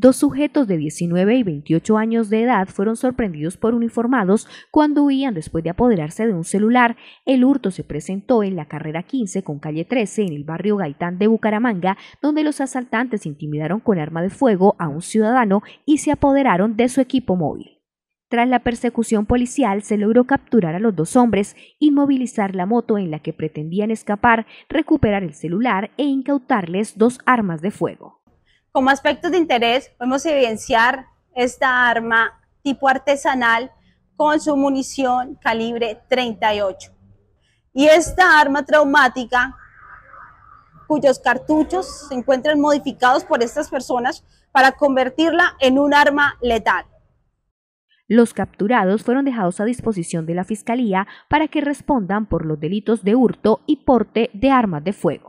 Dos sujetos de 19 y 28 años de edad fueron sorprendidos por uniformados cuando huían después de apoderarse de un celular. El hurto se presentó en la carrera 15 con calle 13 en el barrio Gaitán de Bucaramanga, donde los asaltantes intimidaron con arma de fuego a un ciudadano y se apoderaron de su equipo móvil. Tras la persecución policial se logró capturar a los dos hombres, inmovilizar la moto en la que pretendían escapar, recuperar el celular e incautarles dos armas de fuego. Como aspectos de interés, podemos evidenciar esta arma tipo artesanal con su munición calibre 38. Y esta arma traumática, cuyos cartuchos se encuentran modificados por estas personas para convertirla en un arma letal. Los capturados fueron dejados a disposición de la Fiscalía para que respondan por los delitos de hurto y porte de armas de fuego.